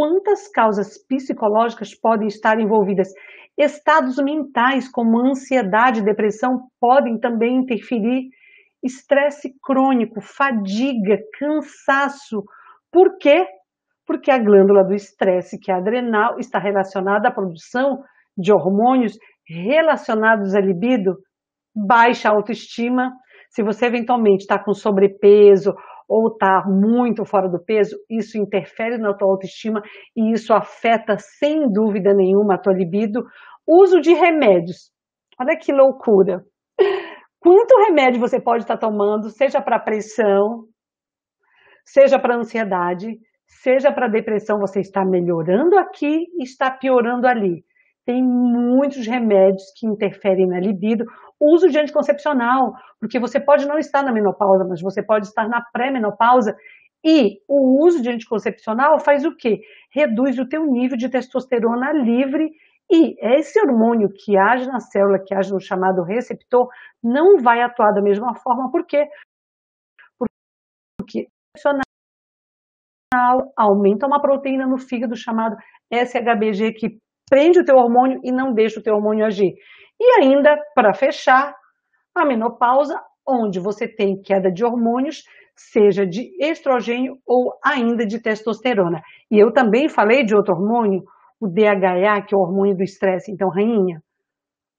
quantas causas psicológicas podem estar envolvidas. Estados mentais como ansiedade e depressão podem também interferir. Estresse crônico, fadiga, cansaço. Por quê? Porque a glândula do estresse, que é adrenal, está relacionada à produção de hormônios relacionados à libido, baixa autoestima. Se você eventualmente está com sobrepeso ou está muito fora do peso, isso interfere na tua autoestima e isso afeta sem dúvida nenhuma a tua libido. Uso de remédios. Olha que loucura. Quanto remédio você pode estar tá tomando, seja para pressão, seja para ansiedade, seja para depressão, você está melhorando aqui e está piorando ali tem muitos remédios que interferem na libido. O uso de anticoncepcional, porque você pode não estar na menopausa, mas você pode estar na pré-menopausa. E o uso de anticoncepcional faz o quê? Reduz o teu nível de testosterona livre e esse hormônio que age na célula, que age no chamado receptor, não vai atuar da mesma forma. Por quê? Porque aumenta uma proteína no fígado chamado SHBG que prende o teu hormônio e não deixa o teu hormônio agir. E ainda, para fechar, a menopausa, onde você tem queda de hormônios, seja de estrogênio ou ainda de testosterona. E eu também falei de outro hormônio, o DHA, que é o hormônio do estresse. Então, rainha,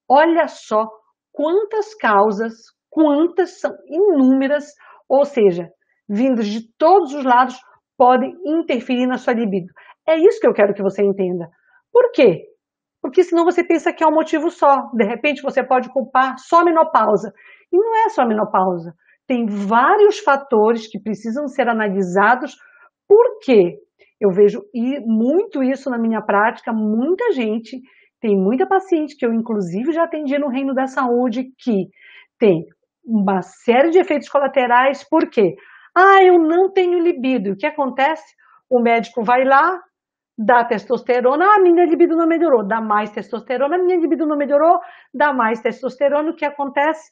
olha só quantas causas, quantas são inúmeras, ou seja, vindos de todos os lados, podem interferir na sua libido. É isso que eu quero que você entenda. Por quê? Porque senão você pensa que é um motivo só. De repente você pode culpar só a menopausa. E não é só a menopausa. Tem vários fatores que precisam ser analisados. Por quê? Eu vejo muito isso na minha prática, muita gente, tem muita paciente que eu inclusive já atendi no reino da saúde que tem uma série de efeitos colaterais, por quê? Ah, eu não tenho libido. O que acontece? O médico vai lá, dá testosterona, a minha libido não melhorou, dá mais testosterona, a minha libido não melhorou, dá mais testosterona, o que acontece?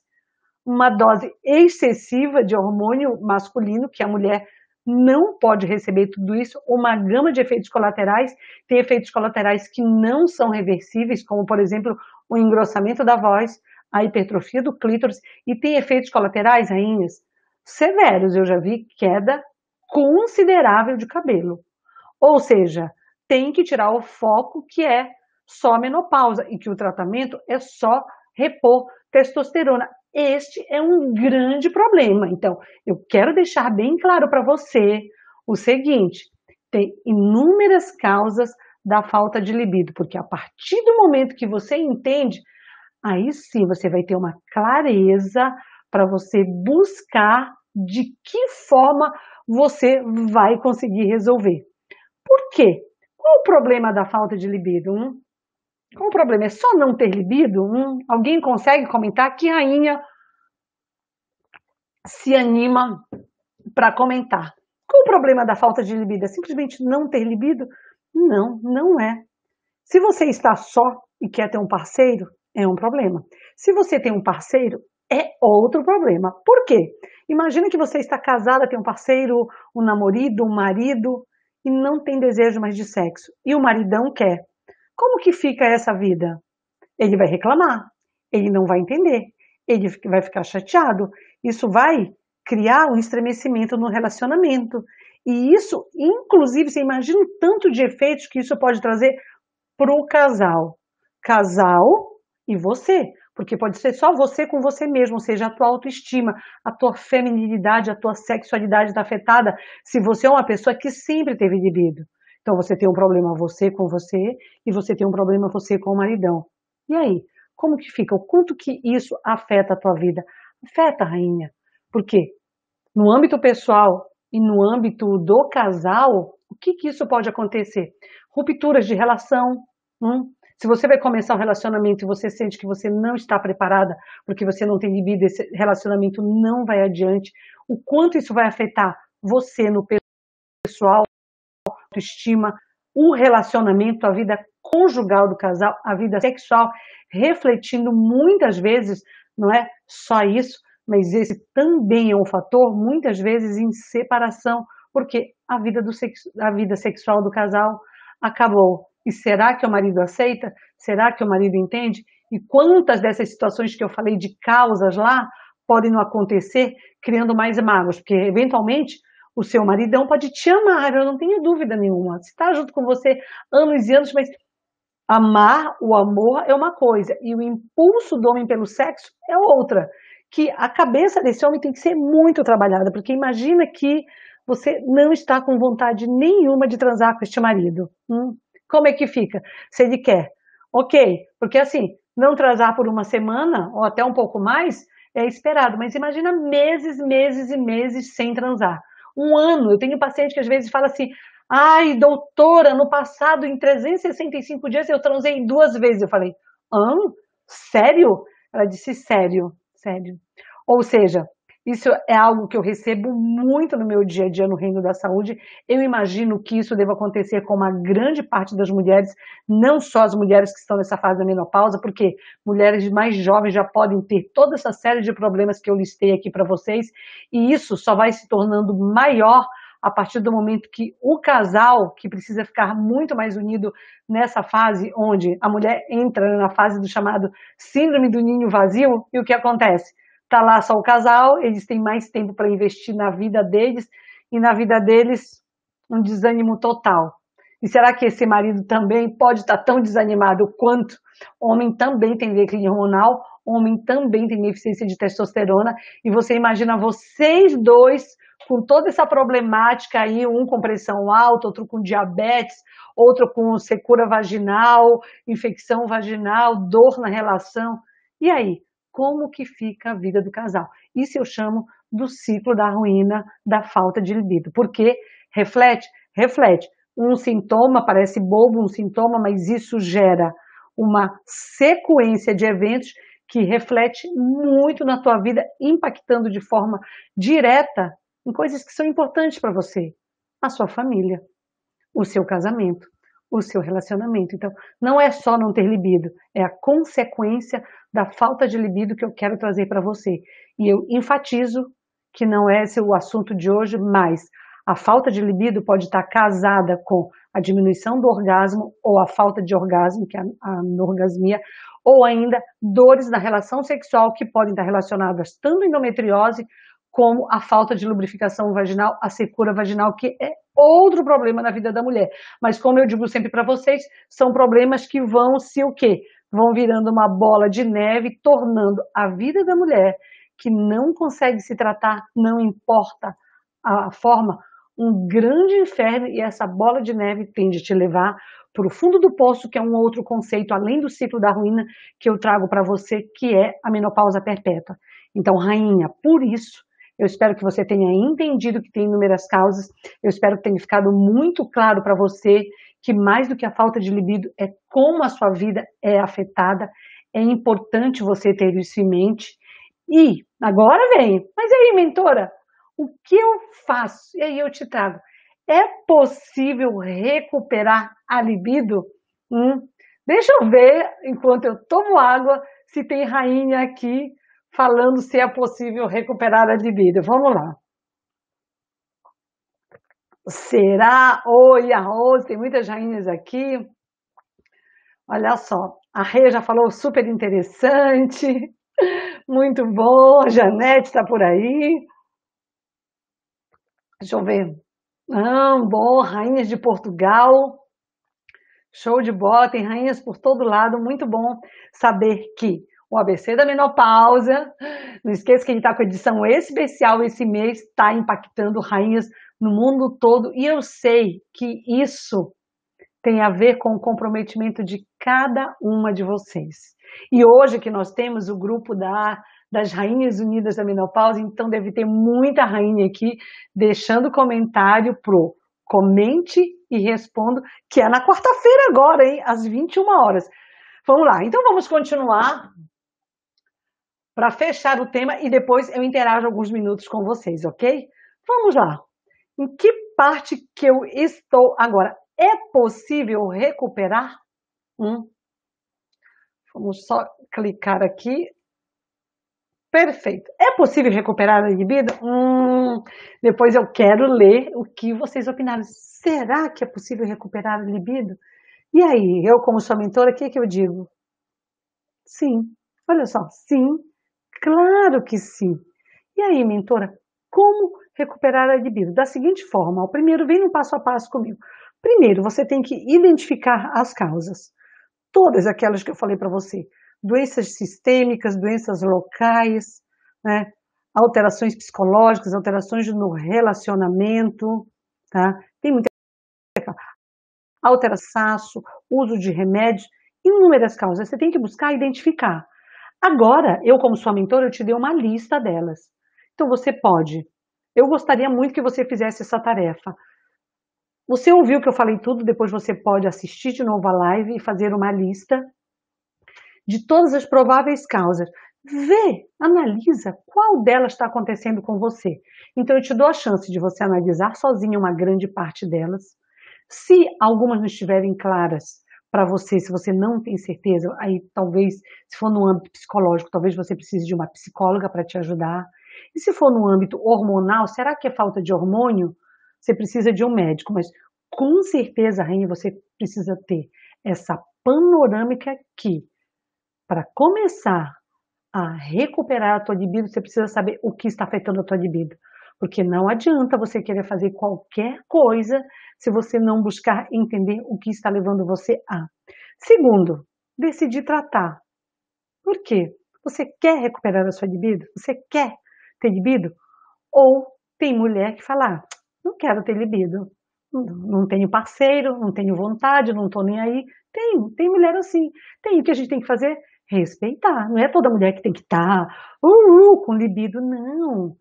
Uma dose excessiva de hormônio masculino, que a mulher não pode receber tudo isso, uma gama de efeitos colaterais, tem efeitos colaterais que não são reversíveis, como por exemplo, o engrossamento da voz, a hipertrofia do clítoris, e tem efeitos colaterais, rainhas, severos, eu já vi queda considerável de cabelo. Ou seja, tem que tirar o foco que é só menopausa e que o tratamento é só repor testosterona. Este é um grande problema. Então, eu quero deixar bem claro para você o seguinte: tem inúmeras causas da falta de libido, porque a partir do momento que você entende, aí sim você vai ter uma clareza para você buscar de que forma você vai conseguir resolver. Por quê? Qual o problema da falta de libido? Hum? Qual o problema? É só não ter libido? Hum? Alguém consegue comentar? Que rainha se anima para comentar? Qual o problema da falta de libido? É simplesmente não ter libido? Não, não é. Se você está só e quer ter um parceiro, é um problema. Se você tem um parceiro, é outro problema. Por quê? Imagina que você está casada, tem um parceiro, um namorado, um marido, e não tem desejo mais de sexo e o maridão quer. Como que fica essa vida? Ele vai reclamar, ele não vai entender, ele vai ficar chateado. Isso vai criar um estremecimento no relacionamento. E isso, inclusive, você imagina o tanto de efeitos que isso pode trazer para o casal. Casal e você porque pode ser só você com você mesmo, ou seja, a tua autoestima, a tua feminilidade, a tua sexualidade está afetada se você é uma pessoa que sempre teve libido. Então você tem um problema você com você e você tem um problema você com o maridão. E aí, como que fica? O quanto que isso afeta a tua vida? Afeta, rainha. Por quê? No âmbito pessoal e no âmbito do casal, o que que isso pode acontecer? Rupturas de relação, hum? Se você vai começar um relacionamento e você sente que você não está preparada, porque você não tem libido, esse relacionamento não vai adiante, o quanto isso vai afetar você no pessoal, autoestima, o relacionamento, a vida conjugal do casal, a vida sexual, refletindo muitas vezes, não é só isso, mas esse também é um fator, muitas vezes, em separação, porque a vida, do sexo, a vida sexual do casal acabou. E será que o marido aceita? Será que o marido entende? E quantas dessas situações que eu falei de causas lá podem não acontecer, criando mais mágoas? Porque, eventualmente, o seu maridão pode te amar, eu não tenho dúvida nenhuma. Se está junto com você anos e anos, mas amar, o amor é uma coisa, e o impulso do homem pelo sexo é outra. Que a cabeça desse homem tem que ser muito trabalhada, porque imagina que você não está com vontade nenhuma de transar com este marido. Hum? como é que fica? Se ele quer. Ok, porque assim, não transar por uma semana ou até um pouco mais é esperado, mas imagina meses, meses e meses sem transar. Um ano, eu tenho um paciente que às vezes fala assim: ai, doutora, no passado, em 365 dias, eu transei duas vezes. Eu falei: hã? Sério? Ela disse: sério, sério. Ou seja, isso é algo que eu recebo muito no meu dia a dia no reino da saúde. Eu imagino que isso deva acontecer com uma grande parte das mulheres, não só as mulheres que estão nessa fase da menopausa, porque mulheres mais jovens já podem ter toda essa série de problemas que eu listei aqui para vocês, e isso só vai se tornando maior a partir do momento que o casal, que precisa ficar muito mais unido nessa fase onde a mulher entra na fase do chamado síndrome do ninho vazio, e o que acontece? tá lá só o casal, eles têm mais tempo para investir na vida deles e na vida deles um desânimo total. E será que esse marido também pode estar tá tão desanimado quanto? Homem também tem declínio hormonal, homem também tem deficiência de testosterona, e você imagina vocês dois com toda essa problemática aí, um com pressão alta, outro com diabetes, outro com secura vaginal, infecção vaginal, dor na relação. E aí, como que fica a vida do casal. Isso eu chamo do ciclo da ruína da falta de libido. Porque reflete, reflete. Um sintoma parece bobo, um sintoma, mas isso gera uma sequência de eventos que reflete muito na tua vida, impactando de forma direta em coisas que são importantes para você, a sua família, o seu casamento, o seu relacionamento. Então, não é só não ter libido, é a consequência da falta de libido que eu quero trazer para você. E eu enfatizo que não é esse o assunto de hoje, mas a falta de libido pode estar casada com a diminuição do orgasmo ou a falta de orgasmo, que é a anorgasmia, ou ainda dores na relação sexual que podem estar relacionadas tanto à endometriose como a falta de lubrificação vaginal, a secura vaginal, que é outro problema na vida da mulher. Mas como eu digo sempre para vocês, são problemas que vão se o quê? vão virando uma bola de neve, tornando a vida da mulher que não consegue se tratar, não importa a forma, um grande inferno e essa bola de neve tende a te levar para o fundo do poço, que é um outro conceito além do ciclo da ruína que eu trago para você, que é a menopausa perpétua. Então, rainha, por isso, eu espero que você tenha entendido que tem inúmeras causas, eu espero que tenha ficado muito claro para você que mais do que a falta de libido é como a sua vida é afetada. É importante você ter isso em mente. E agora vem, mas aí, mentora, o que eu faço? E aí eu te trago. É possível recuperar a libido? Hum, deixa eu ver, enquanto eu tomo água, se tem rainha aqui falando se é possível recuperar a libido. Vamos lá. Será? Oi, arroz. tem muitas rainhas aqui. Olha só, a Rê já falou super interessante, muito bom. A Janete está por aí. Deixa eu ver. Ah, bom, rainhas de Portugal. Show de bola, tem rainhas por todo lado. Muito bom saber que o ABC da Menopausa. Não esqueça que a gente está com edição especial esse mês, está impactando rainhas no mundo todo, e eu sei que isso tem a ver com o comprometimento de cada uma de vocês. E hoje que nós temos o grupo da, das Rainhas Unidas da Menopausa, então deve ter muita rainha aqui deixando comentário pro comente e respondo, que é na quarta-feira agora, hein, às 21 horas. Vamos lá. Então vamos continuar para fechar o tema e depois eu interajo alguns minutos com vocês, OK? Vamos lá em que parte que eu estou agora. É possível recuperar? Hum. Vamos só clicar aqui. Perfeito. É possível recuperar a libido? Hum, depois eu quero ler o que vocês opinaram. Será que é possível recuperar a libido? E aí, eu como sua mentora, o que, que eu digo? Sim. Olha só, sim, claro que sim. E aí, mentora, como recuperar a libido? Da seguinte forma, o primeiro, vem no passo a passo comigo. Primeiro, você tem que identificar as causas. Todas aquelas que eu falei para você. Doenças sistêmicas, doenças locais, né? alterações psicológicas, alterações no relacionamento, tá? Tem muita alteração, uso de remédios, inúmeras causas. Você tem que buscar identificar. Agora, eu como sua mentora, eu te dei uma lista delas. Então você pode eu gostaria muito que você fizesse essa tarefa. Você ouviu que eu falei tudo, depois você pode assistir de novo a live e fazer uma lista de todas as prováveis causas. Vê, analisa qual delas está acontecendo com você. Então eu te dou a chance de você analisar sozinha uma grande parte delas. Se algumas não estiverem claras para você, se você não tem certeza, aí talvez, se for no âmbito psicológico, talvez você precise de uma psicóloga para te ajudar. E se for no âmbito hormonal, será que é falta de hormônio? Você precisa de um médico, mas com certeza, Rainha, você precisa ter essa panorâmica aqui para começar a recuperar a tua libido, você precisa saber o que está afetando a tua libido. Porque não adianta você querer fazer qualquer coisa se você não buscar entender o que está levando você a. Segundo, decidir tratar. Por quê? Você quer recuperar a sua libido? Você quer ter libido? Ou tem mulher que fala, ah, não quero ter libido, não tenho parceiro, não tenho vontade, não tô nem aí. Tem, tem mulher assim. Tem o que a gente tem que fazer? Respeitar. Não é toda mulher que tem que estar tá, uh, uh, com libido, não.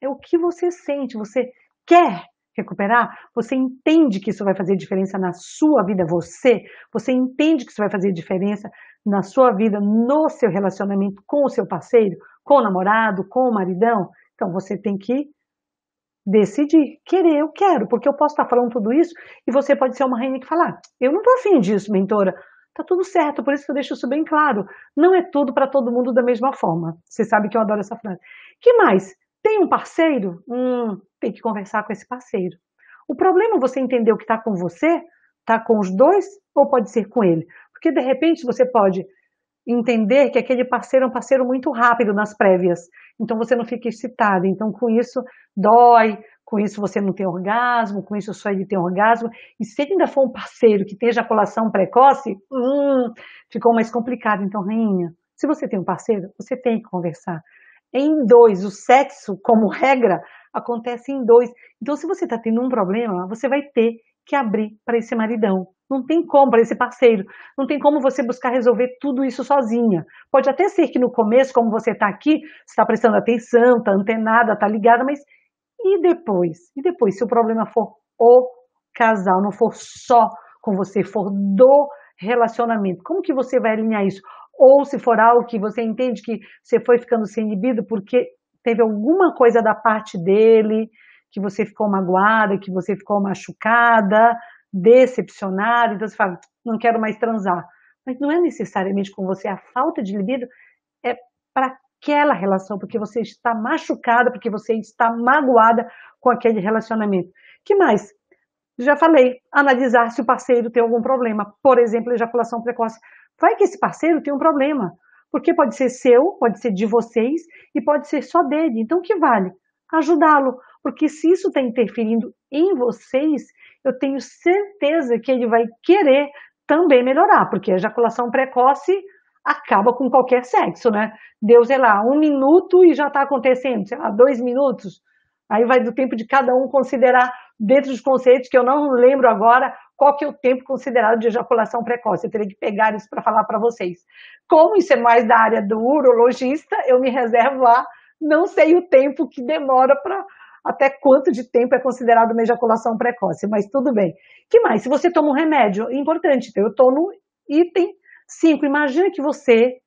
É o que você sente, você quer recuperar, você entende que isso vai fazer diferença na sua vida, você, você entende que isso vai fazer diferença na sua vida, no seu relacionamento com o seu parceiro, com o namorado, com o maridão. Então você tem que decidir, querer, eu quero, porque eu posso estar falando tudo isso e você pode ser uma rainha que falar, ah, eu não estou afim disso, mentora, tá tudo certo, por isso que eu deixo isso bem claro. Não é tudo para todo mundo da mesma forma. Você sabe que eu adoro essa frase. Que mais? Tem um parceiro? Hum, tem que conversar com esse parceiro. O problema é você entender o que está com você, está com os dois ou pode ser com ele. Porque de repente você pode entender que aquele parceiro é um parceiro muito rápido nas prévias. Então você não fica excitado. Então com isso dói, com isso você não tem orgasmo, com isso só ele tem orgasmo. E se ele ainda for um parceiro que tem ejaculação precoce, hum, ficou mais complicado. Então, rainha, se você tem um parceiro, você tem que conversar. Em dois, o sexo, como regra, acontece em dois. Então, se você está tendo um problema, você vai ter que abrir para esse maridão. Não tem como para esse parceiro, não tem como você buscar resolver tudo isso sozinha. Pode até ser que no começo, como você está aqui, está prestando atenção, está antenada, está ligada, mas e depois? E depois, se o problema for o casal, não for só com você, for do relacionamento, como que você vai alinhar isso? Ou se for algo que você entende que você foi ficando sem libido porque teve alguma coisa da parte dele, que você ficou magoada, que você ficou machucada, decepcionado, então você fala, não quero mais transar. Mas não é necessariamente com você. A falta de libido é para aquela relação, porque você está machucada, porque você está magoada com aquele relacionamento. que mais? Já falei, analisar se o parceiro tem algum problema. Por exemplo, ejaculação precoce. Vai que esse parceiro tem um problema. Porque pode ser seu, pode ser de vocês e pode ser só dele. Então, o que vale? Ajudá-lo. Porque se isso está interferindo em vocês, eu tenho certeza que ele vai querer também melhorar, porque a ejaculação precoce acaba com qualquer sexo, né? Deus sei lá, um minuto e já está acontecendo, sei lá, dois minutos. Aí vai do tempo de cada um considerar, dentro dos conceitos, que eu não lembro agora, qual que é o tempo considerado de ejaculação precoce. Eu teria que pegar isso para falar para vocês. Como isso é mais da área do urologista, eu me reservo lá. não sei o tempo que demora para até quanto de tempo é considerado uma ejaculação precoce, mas tudo bem. Que mais? Se você toma um remédio, é importante, então eu estou no item 5. Imagina que você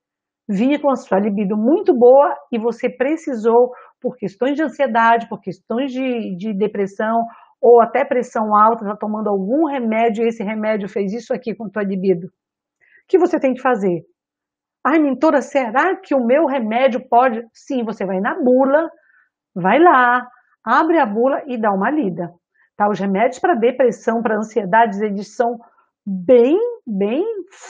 vinha com a sua libido muito boa e você precisou, por questões de ansiedade, por questões de, de depressão, ou até pressão alta, está tomando algum remédio e esse remédio fez isso aqui com tua libido. O que você tem que fazer? Ai, mentora, será que o meu remédio pode? Sim, você vai na bula, vai lá, abre a bula e dá uma lida. Tá? Os remédios para depressão, para ansiedades, eles são bem, bem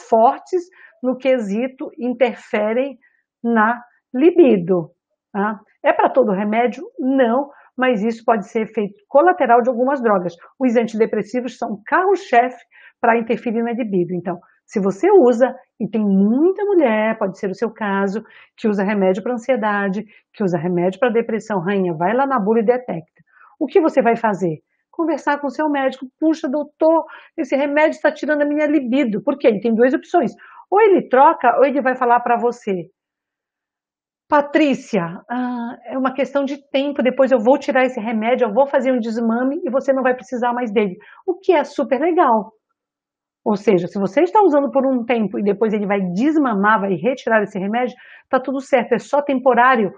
fortes no quesito interferem na libido. Tá? É para todo remédio? Não, mas isso pode ser efeito colateral de algumas drogas. Os antidepressivos são carro-chefe para interferir na libido. Então, se você usa, e tem muita mulher, pode ser o seu caso, que usa remédio para ansiedade, que usa remédio para depressão, rainha, vai lá na bula e detecta. O que você vai fazer? Conversar com o seu médico. Puxa, doutor, esse remédio está tirando a minha libido. Porque ele tem duas opções. Ou ele troca, ou ele vai falar para você. Patrícia, ah, é uma questão de tempo. Depois eu vou tirar esse remédio, eu vou fazer um desmame e você não vai precisar mais dele. O que é super legal. Ou seja, se você está usando por um tempo e depois ele vai desmamar, vai retirar esse remédio, tá tudo certo, é só temporário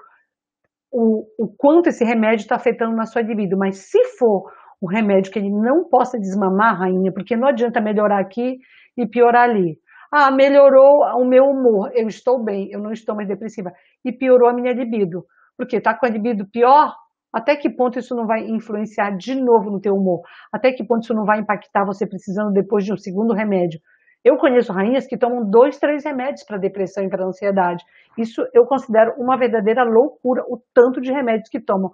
o, o quanto esse remédio está afetando na sua libido. Mas se for um remédio que ele não possa desmamar, rainha, porque não adianta melhorar aqui e piorar ali. Ah, melhorou o meu humor, eu estou bem, eu não estou mais depressiva. E piorou a minha libido. Porque está com a libido pior, até que ponto isso não vai influenciar de novo no teu humor? Até que ponto isso não vai impactar você precisando depois de um segundo remédio? Eu conheço rainhas que tomam dois, três remédios para depressão e para ansiedade. Isso eu considero uma verdadeira loucura, o tanto de remédios que tomam.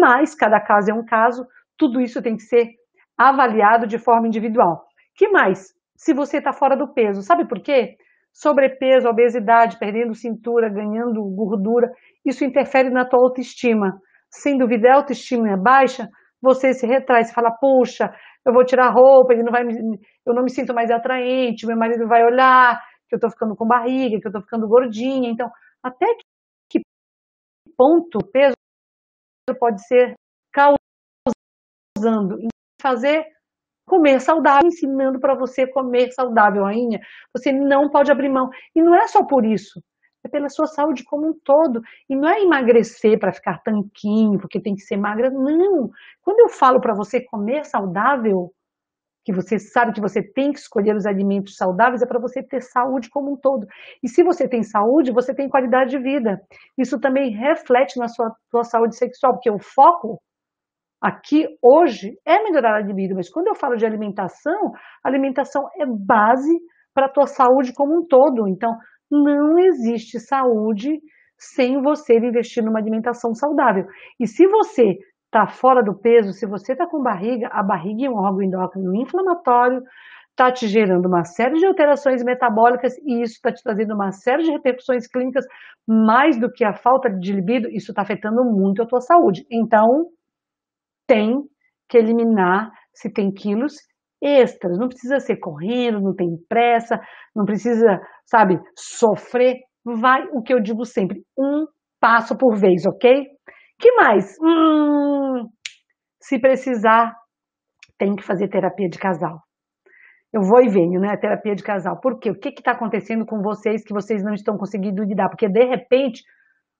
Mas cada caso é um caso, tudo isso tem que ser avaliado de forma individual. Que mais? Se você está fora do peso, sabe por quê? Sobrepeso, obesidade, perdendo cintura, ganhando gordura, isso interfere na tua autoestima sem dúvida, a autoestima é baixa, você se retrai, você fala, puxa, eu vou tirar roupa, ele não vai me, eu não me sinto mais atraente, meu marido vai olhar que eu tô ficando com barriga, que eu tô ficando gordinha. Então, até que ponto peso pode ser causando em fazer comer saudável, ensinando para você comer saudável ainda. Você não pode abrir mão. E não é só por isso. É pela sua saúde como um todo. E não é emagrecer para ficar tanquinho, porque tem que ser magra. Não. Quando eu falo para você comer saudável, que você sabe que você tem que escolher os alimentos saudáveis, é para você ter saúde como um todo. E se você tem saúde, você tem qualidade de vida. Isso também reflete na sua, sua saúde sexual, porque o foco aqui hoje é melhorar a libido, mas quando eu falo de alimentação, alimentação é base para a tua saúde como um todo. Então, não existe saúde sem você investir numa alimentação saudável. E se você está fora do peso, se você está com barriga, a barriga é um órgão endócrino inflamatório, está te gerando uma série de alterações metabólicas e isso está te trazendo uma série de repercussões clínicas, mais do que a falta de libido, isso está afetando muito a tua saúde. Então, tem que eliminar se tem quilos, extras, não precisa ser correndo, não tem pressa, não precisa, sabe, sofrer. Vai o que eu digo sempre, um passo por vez, ok? Que mais? Hum, se precisar, tem que fazer terapia de casal. Eu vou e venho, né? Terapia de casal. Por quê? O que está acontecendo com vocês que vocês não estão conseguindo lidar? Porque de repente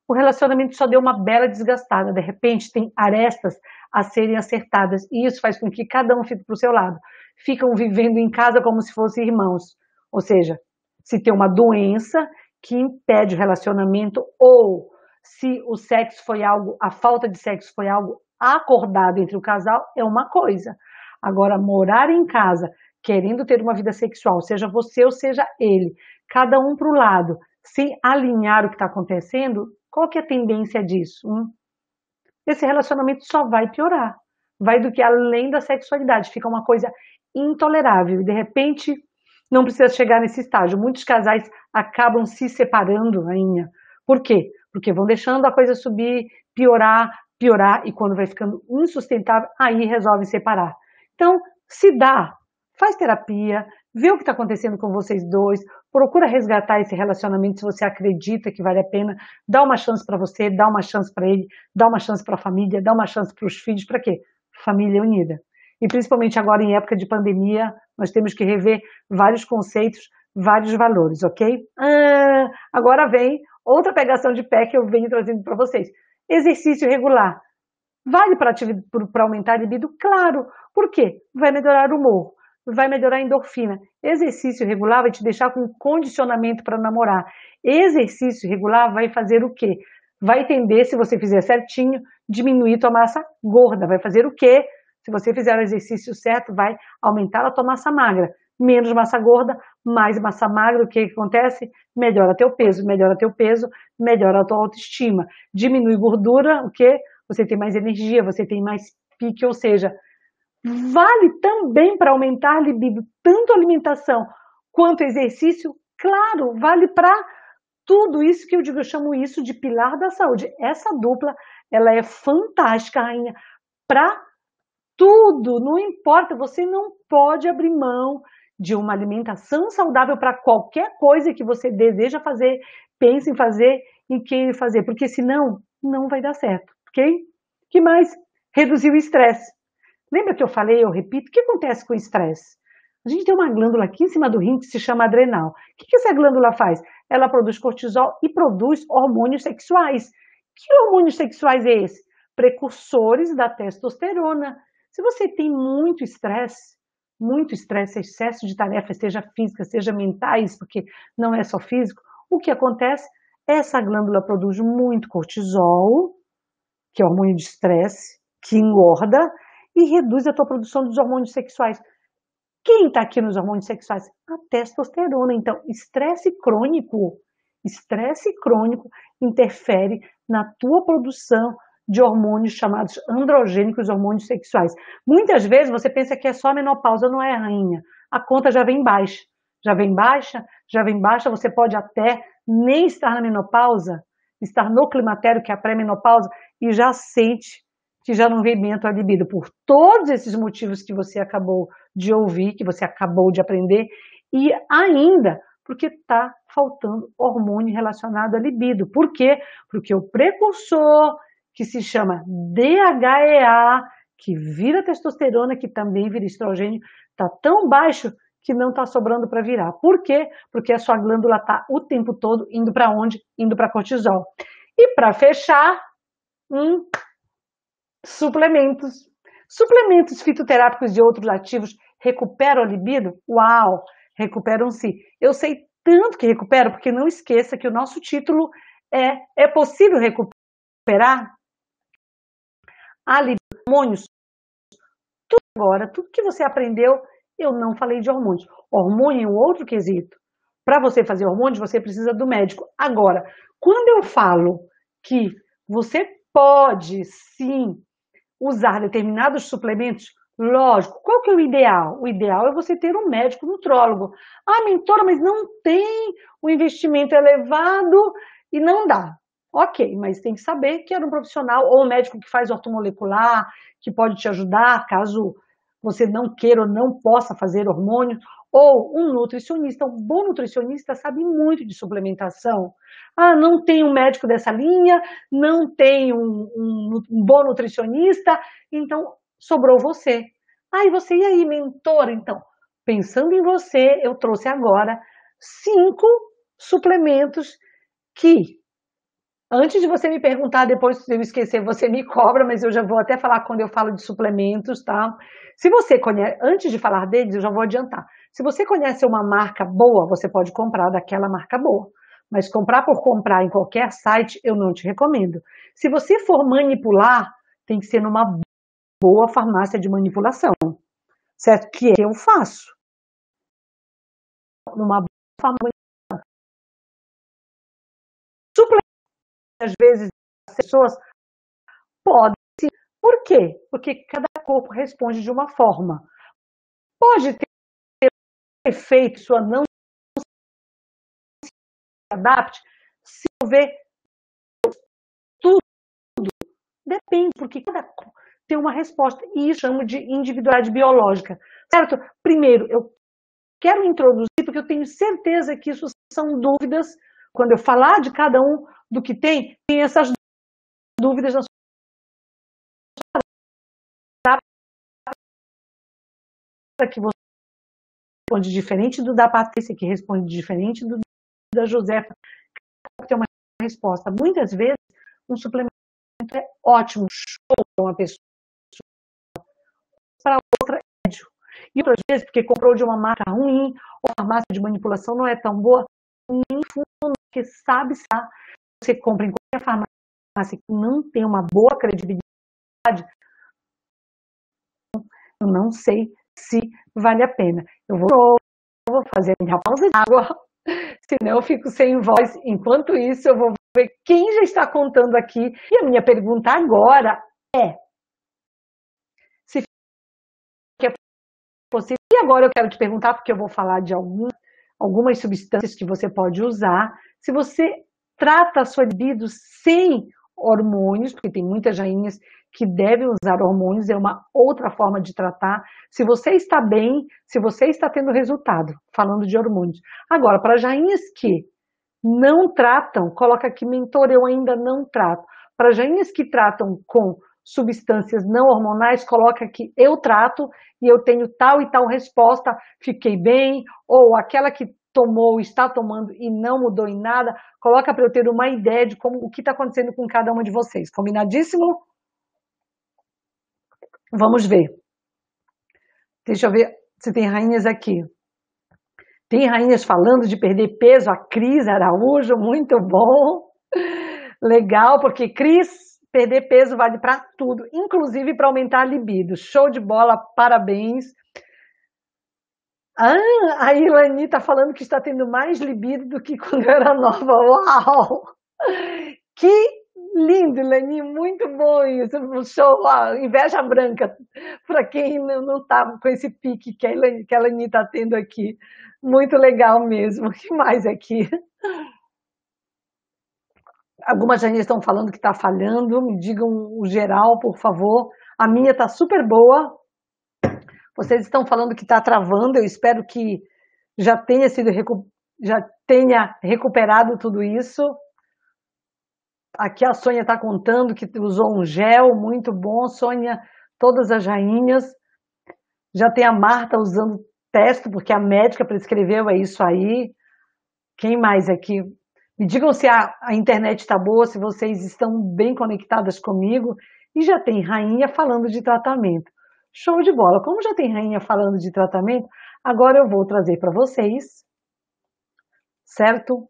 o relacionamento só deu uma bela desgastada. De repente, tem arestas a serem acertadas. E isso faz com que cada um fique para o seu lado. Ficam vivendo em casa como se fossem irmãos. Ou seja, se tem uma doença que impede o relacionamento ou se o sexo foi algo, a falta de sexo foi algo acordado entre o casal, é uma coisa. Agora, morar em casa, querendo ter uma vida sexual, seja você ou seja ele, cada um para o lado, sem alinhar o que está acontecendo, qual que é a tendência disso? Hum? Esse relacionamento só vai piorar. Vai do que além da sexualidade, fica uma coisa intolerável. de repente, não precisa chegar nesse estágio. Muitos casais acabam se separando, rainha. Por quê? Porque vão deixando a coisa subir, piorar, piorar, e quando vai ficando insustentável, aí resolve separar. Então, se dá, faz terapia, vê o que está acontecendo com vocês dois, procura resgatar esse relacionamento se você acredita que vale a pena, dá uma chance para você, dá uma chance para ele, dá uma chance para a família, dá uma chance para os filhos, para quê? Família unida. E principalmente agora em época de pandemia, nós temos que rever vários conceitos, vários valores, ok? Ah, agora vem outra pegação de pé que eu venho trazendo para vocês. Exercício regular. Vale para aumentar a libido? Claro. Por quê? Vai melhorar o humor vai melhorar a endorfina. Exercício regular vai te deixar com condicionamento para namorar. Exercício regular vai fazer o quê? Vai tender, se você fizer certinho, diminuir tua massa gorda. Vai fazer o quê? Se você fizer o exercício certo, vai aumentar a tua massa magra. Menos massa gorda, mais massa magra, o que, que acontece? Melhora teu peso, melhora teu peso, melhora a tua autoestima. Diminui gordura, o quê? Você tem mais energia, você tem mais pique, ou seja, vale também para aumentar a libido, tanto alimentação quanto exercício, claro, vale para tudo isso que eu digo, eu chamo isso de pilar da saúde. Essa dupla, ela é fantástica, rainha, para tudo, não importa, você não pode abrir mão de uma alimentação saudável para qualquer coisa que você deseja fazer, pense em fazer e queira fazer, porque senão não vai dar certo, ok? que mais? Reduzir o estresse. Lembra que eu falei, eu repito, o que acontece com o estresse? A gente tem uma glândula aqui em cima do rim que se chama adrenal. O que, essa glândula faz? Ela produz cortisol e produz hormônios sexuais. Que hormônios sexuais é esse? Precursores da testosterona. Se você tem muito estresse, muito estresse, excesso de tarefas, seja físicas, seja mentais, porque não é só físico, o que acontece? Essa glândula produz muito cortisol, que é o hormônio de estresse, que engorda, e reduz a tua produção dos hormônios sexuais. Quem está aqui nos hormônios sexuais? A testosterona. Então, estresse crônico, estresse crônico interfere na tua produção de hormônios chamados androgênicos, hormônios sexuais. Muitas vezes você pensa que é só a menopausa, não é, rainha? A conta já vem baixa. Já vem baixa, já vem baixa, você pode até nem estar na menopausa, estar no climatério, que é a pré-menopausa, e já sente que já não bem a libido, por todos esses motivos que você acabou de ouvir, que você acabou de aprender, e ainda porque está faltando hormônio relacionado à libido. Por quê? Porque o precursor, que se chama DHEA, que vira testosterona, que também vira estrogênio, está tão baixo que não está sobrando para virar. Por quê? Porque a sua glândula está o tempo todo indo para onde? Indo para cortisol. E para fechar, um Suplementos. Suplementos fitoterápicos de outros ativos recuperam a libido? Uau! Recuperam sim. Eu sei tanto que recuperam, porque não esqueça que o nosso título é É possível recuperar a libido, hormônios? Tudo agora, tudo que você aprendeu, eu não falei de hormônios. Hormônio é um outro quesito. Para você fazer hormônios, você precisa do médico. Agora, quando eu falo que você pode sim usar determinados suplementos? Lógico. Qual que é o ideal? O ideal é você ter um médico nutrólogo. Ah, mentora, mas não tem o um investimento elevado e não dá. Ok, mas tem que saber que era um profissional ou um médico que faz ortomolecular, que pode te ajudar caso você não queira ou não possa fazer hormônio, ou um nutricionista, um bom nutricionista sabe muito de suplementação. Ah, não tem um médico dessa linha, não tem um, um, um bom nutricionista, então sobrou você. Ah, e você, e aí, mentor? Então, pensando em você, eu trouxe agora cinco suplementos que Antes de você me perguntar, depois se eu esquecer, você me cobra, mas eu já vou até falar quando eu falo de suplementos, tá? Se você conhece, antes de falar deles, eu já vou adiantar. Se você conhece uma marca boa, você pode comprar daquela marca boa. Mas comprar por comprar em qualquer site, eu não te recomendo. Se você for manipular, tem que ser numa boa farmácia de manipulação, certo? Que é eu faço. Numa boa farmácia às vezes as pessoas podem. Por quê? Porque cada corpo responde de uma forma. Pode ter efeito sua não se adapte se houver tudo. Depende, porque cada tem uma resposta. E isso chamo de individualidade biológica. Certo? Primeiro, eu quero introduzir, porque eu tenho certeza que isso são dúvidas quando eu falar de cada um do que tem, tem essas dúvidas na sua para que você responde diferente do da Patrícia, que responde diferente do da Josefa, que tem uma resposta. Muitas vezes, um suplemento é ótimo, show para uma pessoa, para outra é médio. E outras vezes, porque comprou de uma marca ruim, ou a massa de manipulação não é tão boa, nem funciona porque sabe se você compra em qualquer farmácia que não tem uma boa credibilidade, eu não sei se vale a pena. Eu vou, eu vou fazer minha pausa de água, senão eu fico sem voz. Enquanto isso, eu vou ver quem já está contando aqui. E a minha pergunta agora é: se é possível. E agora eu quero te perguntar, porque eu vou falar de algumas, algumas substâncias que você pode usar se você trata a sua libido sem hormônios, porque tem muitas jainhas que devem usar hormônios, é uma outra forma de tratar. Se você está bem, se você está tendo resultado, falando de hormônios. Agora, para jainhas que não tratam, coloca aqui mentor, eu ainda não trato. Para jainhas que tratam com substâncias não hormonais, coloca aqui eu trato e eu tenho tal e tal resposta, fiquei bem, ou aquela que tomou, está tomando e não mudou em nada, coloca para eu ter uma ideia de como o que está acontecendo com cada uma de vocês. Combinadíssimo? Vamos ver. Deixa eu ver se tem rainhas aqui. Tem rainhas falando de perder peso, a Cris Araújo, muito bom. Legal, porque Cris, perder peso vale para tudo, inclusive para aumentar a libido. Show de bola, parabéns. Ah, a Ilani está falando que está tendo mais libido do que quando eu era nova. Uau! Que lindo, Ilani, muito bom isso. show, ó, inveja branca para quem não está com esse pique que a Ilani está tendo aqui. Muito legal mesmo. O que mais aqui? Algumas janinhas estão falando que está falhando. Me digam o geral, por favor. A minha está super boa, vocês estão falando que está travando, eu espero que já tenha sido já tenha recuperado tudo isso. Aqui a Sônia está contando que usou um gel muito bom, Sônia, todas as rainhas. Já tem a Marta usando testo, porque a médica prescreveu, é isso aí. Quem mais aqui? Me digam se a, a internet está boa, se vocês estão bem conectadas comigo. E já tem rainha falando de tratamento. Show de bola! Como já tem rainha falando de tratamento, agora eu vou trazer para vocês, certo?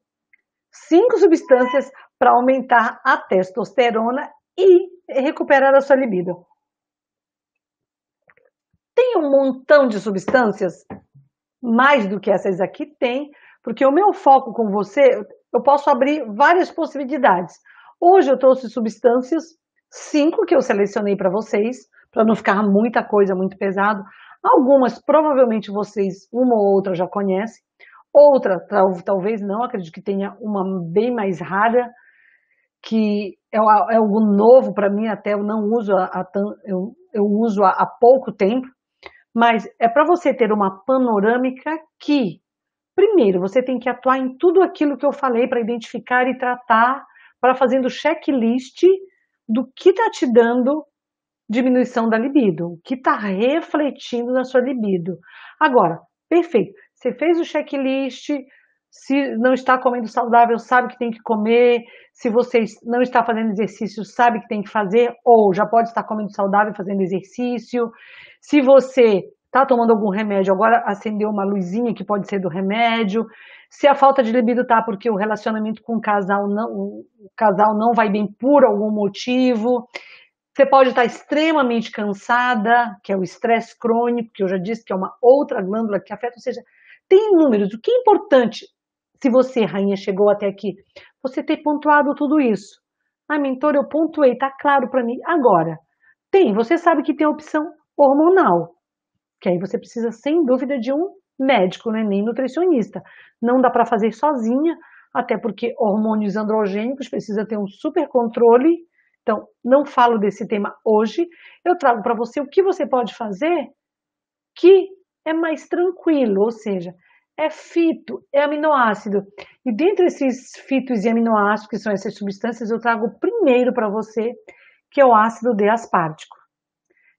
Cinco substâncias para aumentar a testosterona e recuperar a sua libido. Tem um montão de substâncias, mais do que essas aqui tem, porque o meu foco com você, eu posso abrir várias possibilidades. Hoje eu trouxe substâncias, cinco que eu selecionei para vocês, para não ficar muita coisa muito pesado. Algumas provavelmente vocês, uma ou outra já conhecem outra talvez não, acredito que tenha uma bem mais rara, que é, é algo novo para mim, até eu não uso há, eu, eu uso há, há pouco tempo, mas é para você ter uma panorâmica que, primeiro, você tem que atuar em tudo aquilo que eu falei para identificar e tratar, para fazendo checklist do que está te dando diminuição da libido, que está refletindo na sua libido. Agora, perfeito, você fez o checklist, se não está comendo saudável, sabe que tem que comer, se você não está fazendo exercício, sabe que tem que fazer, ou já pode estar comendo saudável fazendo exercício, se você está tomando algum remédio, agora acendeu uma luzinha que pode ser do remédio, se a falta de libido tá porque o relacionamento com o casal não, o casal não vai bem por algum motivo, você pode estar extremamente cansada, que é o estresse crônico, que eu já disse que é uma outra glândula que afeta, ou seja, tem números. O que é importante, se você, rainha, chegou até aqui, você ter pontuado tudo isso. Ah, mentor, eu pontuei, tá claro para mim. Agora, tem, você sabe que tem a opção hormonal, que aí você precisa, sem dúvida, de um médico, né? nem nutricionista. Não dá para fazer sozinha, até porque hormônios androgênicos precisa ter um super controle então, não falo desse tema hoje, eu trago para você o que você pode fazer que é mais tranquilo, ou seja, é fito, é aminoácido. E dentre esses fitos e aminoácidos, que são essas substâncias, eu trago o primeiro para você, que é o ácido de aspartico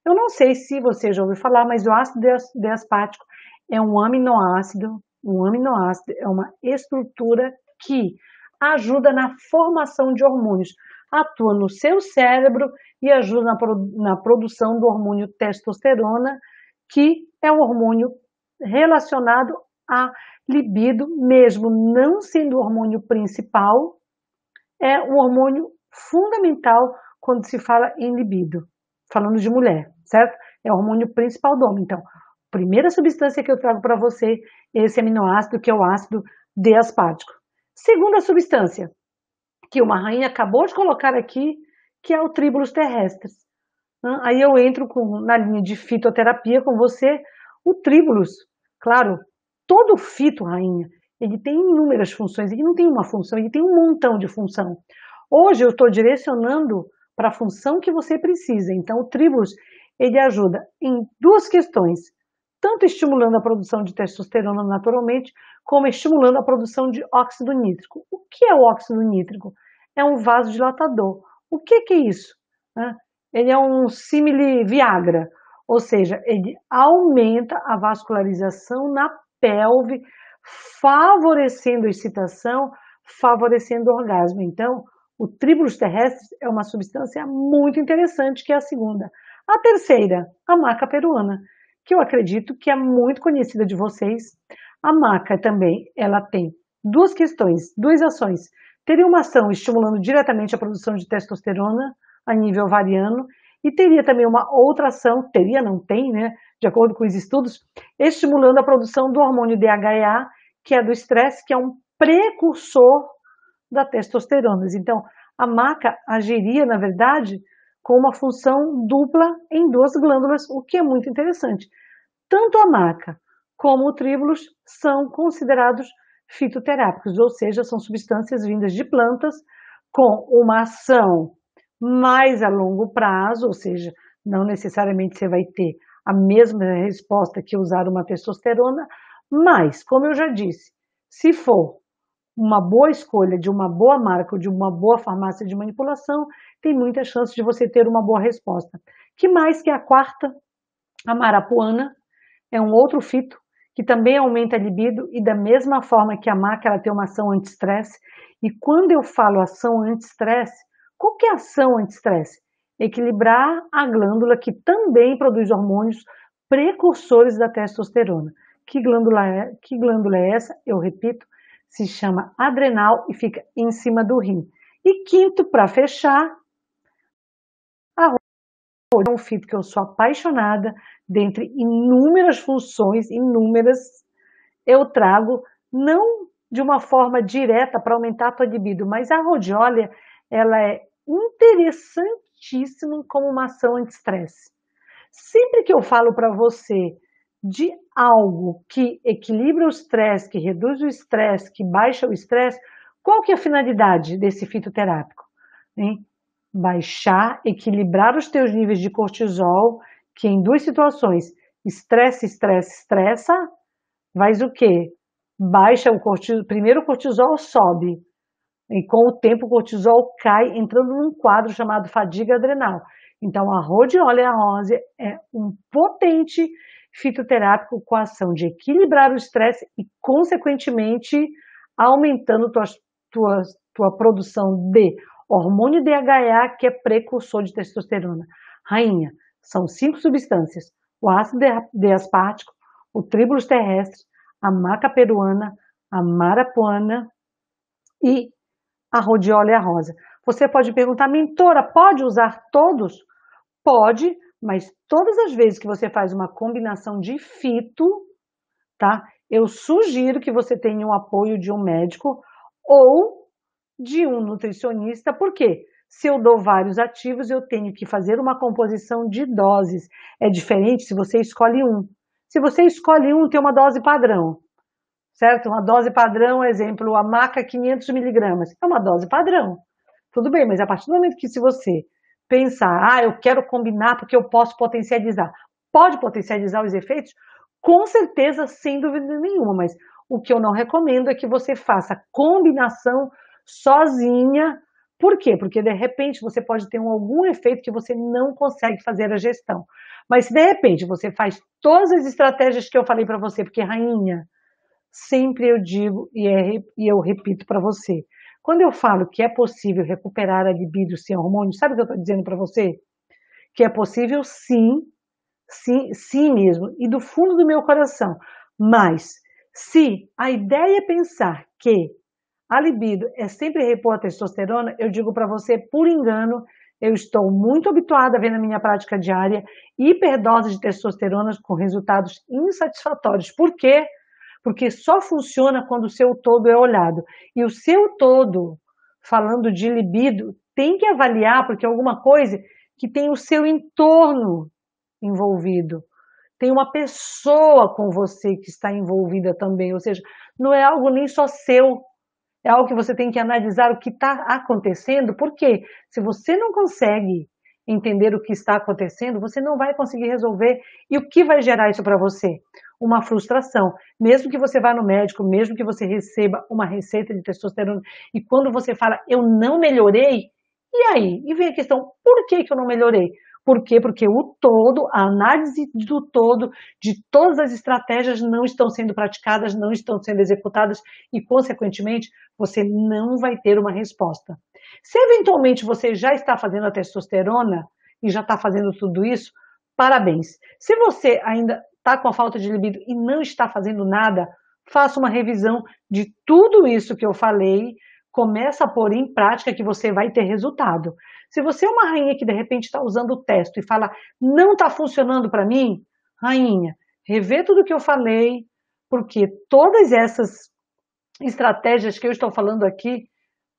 Eu não sei se você já ouviu falar, mas o ácido de aspartico é um aminoácido, um aminoácido é uma estrutura que ajuda na formação de hormônios atua no seu cérebro e ajuda na, produ na produção do hormônio testosterona, que é um hormônio relacionado à libido, mesmo não sendo o hormônio principal, é um hormônio fundamental quando se fala em libido, falando de mulher, certo? É o hormônio principal do homem. Então, primeira substância que eu trago para você, esse aminoácido, que é o ácido D-aspartico. Segunda substância, que uma rainha acabou de colocar aqui, que é o tríbulos terrestres. Aí eu entro com, na linha de fitoterapia com você, o tríbulos, claro, todo fito, rainha, ele tem inúmeras funções, ele não tem uma função, ele tem um montão de função. Hoje eu estou direcionando para a função que você precisa. Então, o tríbulos, ele ajuda em duas questões tanto estimulando a produção de testosterona naturalmente, como estimulando a produção de óxido nítrico. O que é o óxido nítrico? É um vasodilatador. O que, que é isso? Ele é um simile Viagra, ou seja, ele aumenta a vascularização na pelve, favorecendo a excitação, favorecendo o orgasmo. Então, o tribulus terrestre é uma substância muito interessante, que é a segunda. A terceira, a marca peruana que eu acredito que é muito conhecida de vocês. A maca também, ela tem duas questões, duas ações. Teria uma ação estimulando diretamente a produção de testosterona a nível ovariano e teria também uma outra ação, teria, não tem, né, de acordo com os estudos, estimulando a produção do hormônio DHEA, que é do estresse, que é um precursor da testosterona. Então, a maca agiria, na verdade, com uma função dupla em duas glândulas, o que é muito interessante. Tanto a maca como o tríbulos são considerados fitoterápicos, ou seja, são substâncias vindas de plantas com uma ação mais a longo prazo, ou seja, não necessariamente você vai ter a mesma resposta que usar uma testosterona, mas, como eu já disse, se for uma boa escolha de uma boa marca, ou de uma boa farmácia de manipulação, tem muita chance de você ter uma boa resposta. Que mais que a quarta, a marapuana, é um outro fito que também aumenta a libido e da mesma forma que a maca, ela tem uma ação anti-estresse. E quando eu falo ação anti-estresse, qual que é a ação anti-estresse? Equilibrar a glândula que também produz hormônios precursores da testosterona. Que glândula é, que glândula é essa? Eu repito, se chama adrenal e fica em cima do rim. E quinto, para fechar, é um fito que eu sou apaixonada, dentre inúmeras funções, inúmeras, eu trago, não de uma forma direta para aumentar a tua libido, mas a rhodiola, ela é interessantíssima como uma ação anti-estresse. Sempre que eu falo para você de algo que equilibra o estresse, que reduz o estresse, que baixa o estresse, qual que é a finalidade desse fitoterápico? Hein? Baixar, equilibrar os teus níveis de cortisol, que em duas situações, estresse, estresse, estressa, faz o quê? Baixa o cortisol, primeiro o cortisol sobe, e com o tempo o cortisol cai, entrando num quadro chamado fadiga adrenal. Então a rhodiola rose é um potente fitoterápico com a ação de equilibrar o estresse e, consequentemente, aumentando tua, tua, tua produção de hormônio DHA, que é precursor de testosterona. Rainha, são cinco substâncias: o ácido de aspático, o tribulus terrestre, a maca peruana, a marapuana e a rodiola e a rosa. Você pode perguntar, mentora, pode usar todos? Pode, mas todas as vezes que você faz uma combinação de fito, tá? Eu sugiro que você tenha o apoio de um médico ou de um nutricionista, porque se eu dou vários ativos, eu tenho que fazer uma composição de doses. É diferente se você escolhe um. Se você escolhe um, tem uma dose padrão, certo? Uma dose padrão, exemplo, a maca 500 miligramas, é uma dose padrão. Tudo bem, mas a partir do momento que se você pensar, ah, eu quero combinar porque eu posso potencializar. Pode potencializar os efeitos? Com certeza, sem dúvida nenhuma, mas o que eu não recomendo é que você faça combinação sozinha. Por quê? Porque de repente você pode ter algum efeito que você não consegue fazer a gestão. Mas se de repente você faz todas as estratégias que eu falei para você, porque rainha, sempre eu digo e, é, eu repito para você, quando eu falo que é possível recuperar a libido sem hormônio, sabe o que eu estou dizendo para você? Que é possível sim, sim, sim mesmo, e do fundo do meu coração. Mas se a ideia é pensar que a libido é sempre repor a testosterona, eu digo para você, por engano, eu estou muito habituada a ver na minha prática diária hiperdose de testosterona com resultados insatisfatórios. Por quê? Porque porque só funciona quando o seu todo é olhado. E o seu todo, falando de libido, tem que avaliar, porque é alguma coisa que tem o seu entorno envolvido. Tem uma pessoa com você que está envolvida também, ou seja, não é algo nem só seu, é algo que você tem que analisar o que está acontecendo, porque se você não consegue entender o que está acontecendo, você não vai conseguir resolver. E o que vai gerar isso para você? uma frustração. Mesmo que você vá no médico, mesmo que você receba uma receita de testosterona, e quando você fala, eu não melhorei, e aí? E vem a questão, por que, que eu não melhorei? Por quê? Porque o todo, a análise do todo, de todas as estratégias não estão sendo praticadas, não estão sendo executadas e, consequentemente, você não vai ter uma resposta. Se eventualmente você já está fazendo a testosterona e já está fazendo tudo isso, parabéns. Se você ainda está com a falta de libido e não está fazendo nada, faça uma revisão de tudo isso que eu falei, começa a pôr em prática que você vai ter resultado. Se você é uma rainha que de repente está usando o texto e fala, não está funcionando para mim, rainha, revê tudo que eu falei, porque todas essas estratégias que eu estou falando aqui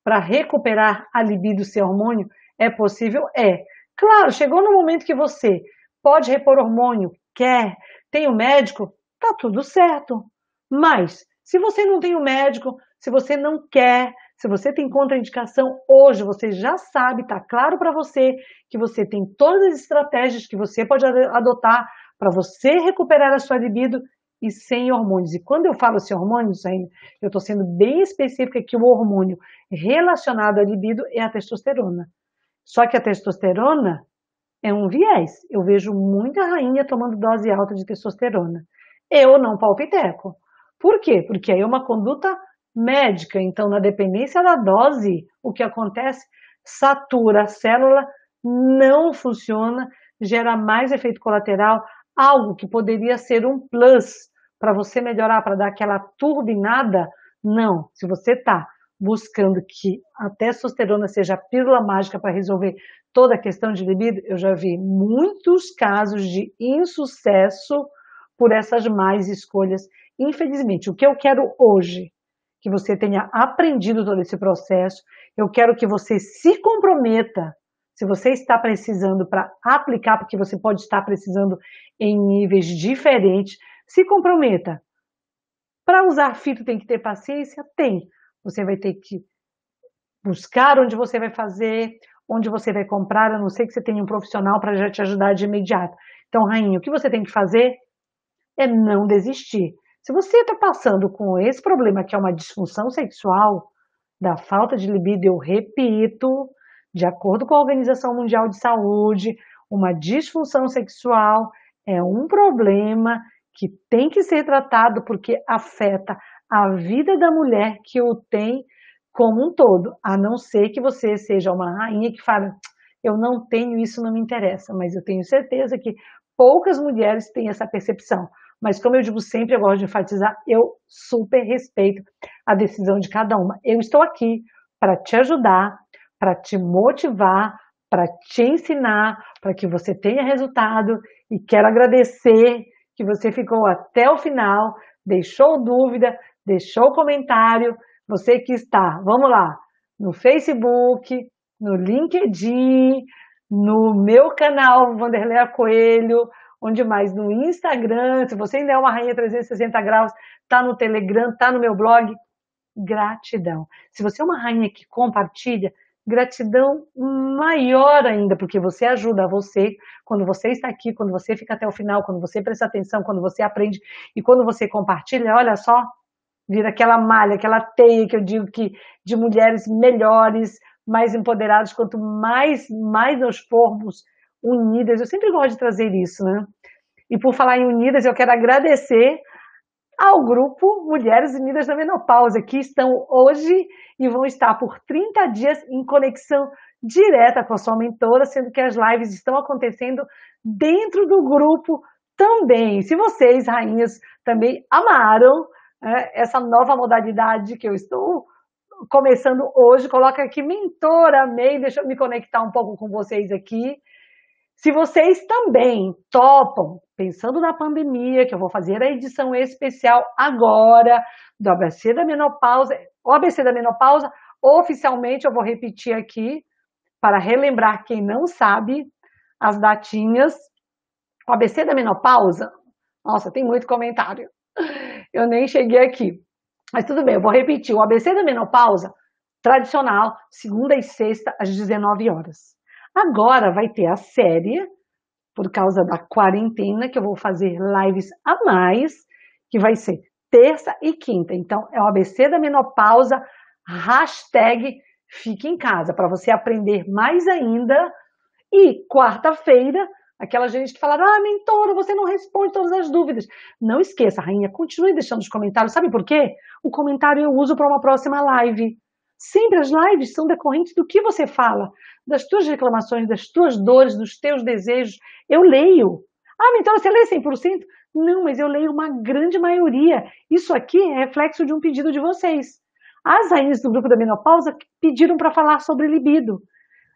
para recuperar a libido, seu hormônio, é possível? É. Claro, chegou no momento que você pode repor hormônio, quer, tem o médico, tá tudo certo. Mas se você não tem o médico, se você não quer, se você tem contraindicação hoje, você já sabe, tá claro para você que você tem todas as estratégias que você pode adotar para você recuperar a sua libido e sem hormônios. E quando eu falo sem hormônios, eu estou sendo bem específica que o hormônio relacionado à libido é a testosterona. Só que a testosterona, é um viés. Eu vejo muita rainha tomando dose alta de testosterona. Eu não palpiteco. Por quê? Porque aí é uma conduta médica. Então, na dependência da dose, o que acontece? Satura a célula, não funciona, gera mais efeito colateral, algo que poderia ser um plus para você melhorar, para dar aquela turbinada. Não, se você está buscando que a testosterona seja a pílula mágica para resolver toda a questão de libido, eu já vi muitos casos de insucesso por essas mais escolhas. Infelizmente, o que eu quero hoje, que você tenha aprendido todo esse processo, eu quero que você se comprometa. Se você está precisando para aplicar, porque você pode estar precisando em níveis diferentes, se comprometa. Para usar fito tem que ter paciência? Tem. Você vai ter que buscar onde você vai fazer, onde você vai comprar, a não ser que você tenha um profissional para já te ajudar de imediato. Então, rainha, o que você tem que fazer é não desistir. Se você está passando com esse problema que é uma disfunção sexual, da falta de libido, eu repito, de acordo com a Organização Mundial de Saúde, uma disfunção sexual é um problema que tem que ser tratado porque afeta a vida da mulher que o tem como um todo, a não ser que você seja uma rainha que fala: eu não tenho isso, não me interessa, mas eu tenho certeza que poucas mulheres têm essa percepção. Mas como eu digo sempre, eu gosto de enfatizar, eu super respeito a decisão de cada uma. Eu estou aqui para te ajudar, para te motivar, para te ensinar, para que você tenha resultado e quero agradecer que você ficou até o final, deixou dúvida, deixou comentário, você que está, vamos lá, no Facebook, no LinkedIn, no meu canal Vanderlei Coelho, onde mais? No Instagram, se você ainda é uma rainha 360 graus, tá no Telegram, tá no meu blog, gratidão. Se você é uma rainha que compartilha, gratidão maior ainda, porque você ajuda você quando você está aqui, quando você fica até o final, quando você presta atenção, quando você aprende e quando você compartilha, olha só, vira aquela malha, aquela teia que eu digo que de mulheres melhores, mais empoderadas, quanto mais mais nós formos unidas, eu sempre gosto de trazer isso, né? E por falar em unidas, eu quero agradecer ao grupo Mulheres Unidas da Menopausa, que estão hoje e vão estar por 30 dias em conexão direta com a sua mentora, sendo que as lives estão acontecendo dentro do grupo também. Se vocês, rainhas, também amaram né, essa nova modalidade que eu estou começando hoje, coloca aqui, mentora, amei, deixa eu me conectar um pouco com vocês aqui. Se vocês também topam, pensando na pandemia, que eu vou fazer a edição especial agora do ABC da Menopausa, o ABC da Menopausa, oficialmente eu vou repetir aqui, para relembrar quem não sabe, as datinhas. O ABC da Menopausa, nossa, tem muito comentário eu nem cheguei aqui. Mas tudo bem, eu vou repetir. O ABC da menopausa, tradicional, segunda e sexta, às 19 horas. Agora vai ter a série, por causa da quarentena, que eu vou fazer lives a mais, que vai ser terça e quinta. Então, é o ABC da menopausa, hashtag fique em casa, para você aprender mais ainda. E quarta-feira Aquela gente que falaram, ah, mentora, você não responde todas as dúvidas. Não esqueça, rainha, continue deixando os comentários. Sabe por quê? O comentário eu uso para uma próxima live. Sempre as lives são decorrentes do que você fala, das tuas reclamações, das tuas dores, dos teus desejos. Eu leio. Ah, mentora, você lê 100%? Não, mas eu leio uma grande maioria. Isso aqui é reflexo de um pedido de vocês. As rainhas do grupo da menopausa pediram para falar sobre libido.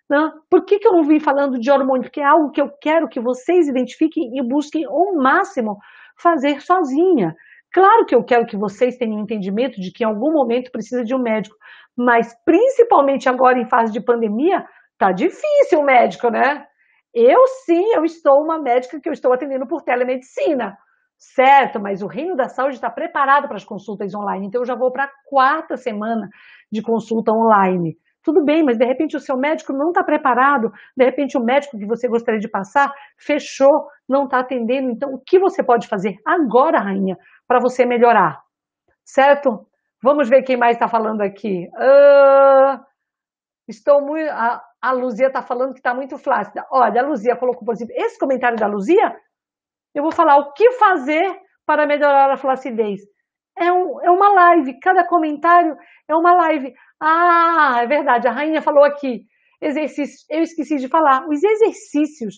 Né? Por que, que eu não vim falando de hormônio? Porque é algo que eu quero que vocês identifiquem e busquem o máximo fazer sozinha. Claro que eu quero que vocês tenham entendimento de que em algum momento precisa de um médico, mas principalmente agora em fase de pandemia, tá difícil o médico, né? Eu sim, eu estou uma médica que eu estou atendendo por telemedicina, certo? Mas o reino da saúde está preparado para as consultas online, então eu já vou para a quarta semana de consulta online. Tudo bem, mas de repente o seu médico não está preparado, de repente o médico que você gostaria de passar fechou, não está atendendo. Então, o que você pode fazer agora, rainha, para você melhorar? Certo? Vamos ver quem mais está falando aqui. Uh, estou muito. A, a Luzia está falando que está muito flácida. Olha, a Luzia colocou, por exemplo, esse comentário da Luzia. Eu vou falar o que fazer para melhorar a flacidez é, um, é uma live, cada comentário é uma live. Ah, é verdade, a rainha falou aqui. Exercícios, eu esqueci de falar. Os exercícios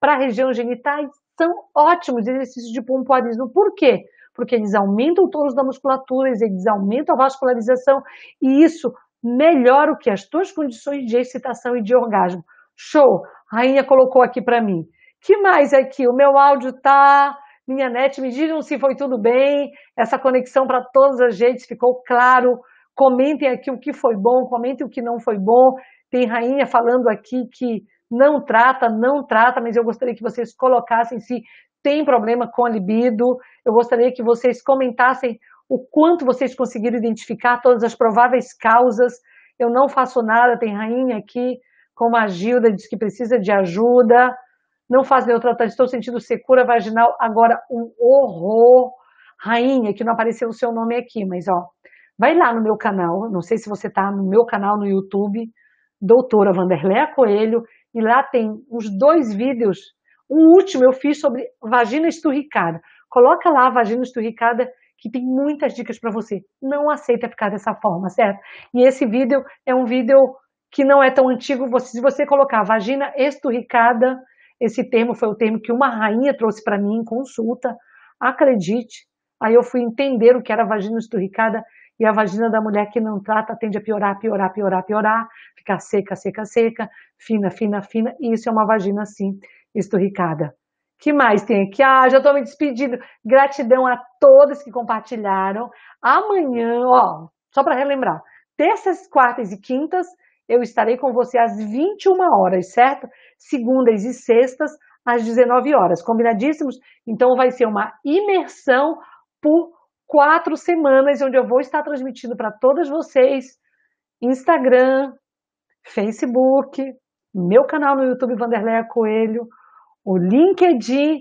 para a região genitais são ótimos, exercícios de pompoarismo. Por quê? Porque eles aumentam o tônus da musculatura, eles aumentam a vascularização e isso melhora o que? As tuas condições de excitação e de orgasmo. Show! A rainha colocou aqui para mim. Que mais aqui? O meu áudio está minha net, me digam se foi tudo bem, essa conexão para todas as gentes ficou claro. Comentem aqui o que foi bom, comentem o que não foi bom. Tem rainha falando aqui que não trata, não trata, mas eu gostaria que vocês colocassem se tem problema com a libido. Eu gostaria que vocês comentassem o quanto vocês conseguiram identificar todas as prováveis causas. Eu não faço nada, tem rainha aqui, como a Gilda diz que precisa de ajuda não fazer o tratamento. Estou sentindo secura vaginal. Agora, um horror. Rainha, que não apareceu o seu nome aqui, mas ó, vai lá no meu canal. Não sei se você tá no meu canal no YouTube, Doutora Vanderléa Coelho, e lá tem uns dois vídeos. Um último eu fiz sobre vagina esturricada. Coloca lá a vagina esturricada que tem muitas dicas para você. Não aceita ficar dessa forma, certo? E esse vídeo é um vídeo que não é tão antigo. se você colocar vagina esturricada, esse termo foi o termo que uma rainha trouxe para mim em consulta. Acredite. Aí eu fui entender o que era vagina esturricada e a vagina da mulher que não trata tende a piorar, piorar, piorar, piorar, ficar seca, seca, seca, fina, fina, fina. E isso é uma vagina assim, esturricada. Que mais tem aqui? Ah, já estou me despedindo. Gratidão a todos que compartilharam. Amanhã, ó, só para relembrar, terças, quartas e quintas eu estarei com você às 21 horas, certo? segundas e sextas, às 19 horas. Combinadíssimos? Então vai ser uma imersão por quatro semanas, onde eu vou estar transmitindo para todas vocês Instagram, Facebook, meu canal no YouTube Vanderleia Coelho, o LinkedIn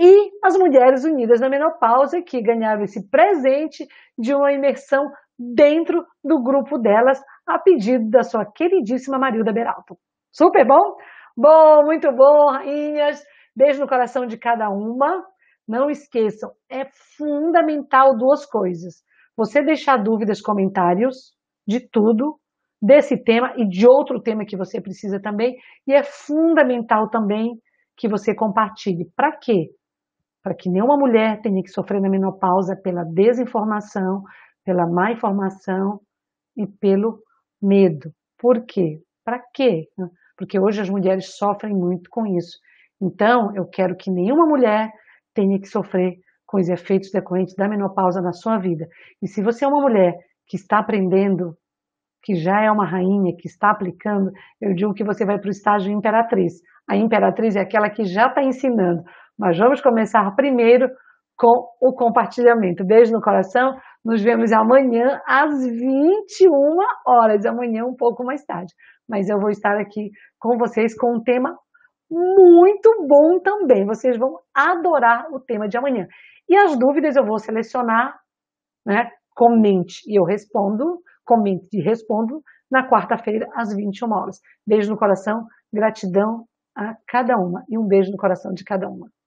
e as Mulheres Unidas na Menopausa, que ganharam esse presente de uma imersão dentro do grupo delas, a pedido da sua queridíssima Marilda Beralto. Super bom? Bom, muito bom, rainhas. Beijo no coração de cada uma. Não esqueçam, é fundamental duas coisas. Você deixar dúvidas, comentários de tudo, desse tema e de outro tema que você precisa também. E é fundamental também que você compartilhe. Para quê? Para que nenhuma mulher tenha que sofrer na menopausa pela desinformação, pela má informação e pelo medo. Por quê? Para quê? porque hoje as mulheres sofrem muito com isso. Então, eu quero que nenhuma mulher tenha que sofrer com os efeitos decorrentes da menopausa na sua vida. E se você é uma mulher que está aprendendo, que já é uma rainha, que está aplicando, eu digo que você vai para o estágio imperatriz. A imperatriz é aquela que já está ensinando. Mas vamos começar primeiro com o compartilhamento. Beijo no coração. Nos vemos amanhã às 21 horas, amanhã um pouco mais tarde. Mas eu vou estar aqui com vocês com um tema muito bom também. Vocês vão adorar o tema de amanhã. E as dúvidas eu vou selecionar, né? Comente e eu respondo, comente e respondo na quarta-feira às 21 horas. Beijo no coração, gratidão a cada uma e um beijo no coração de cada uma.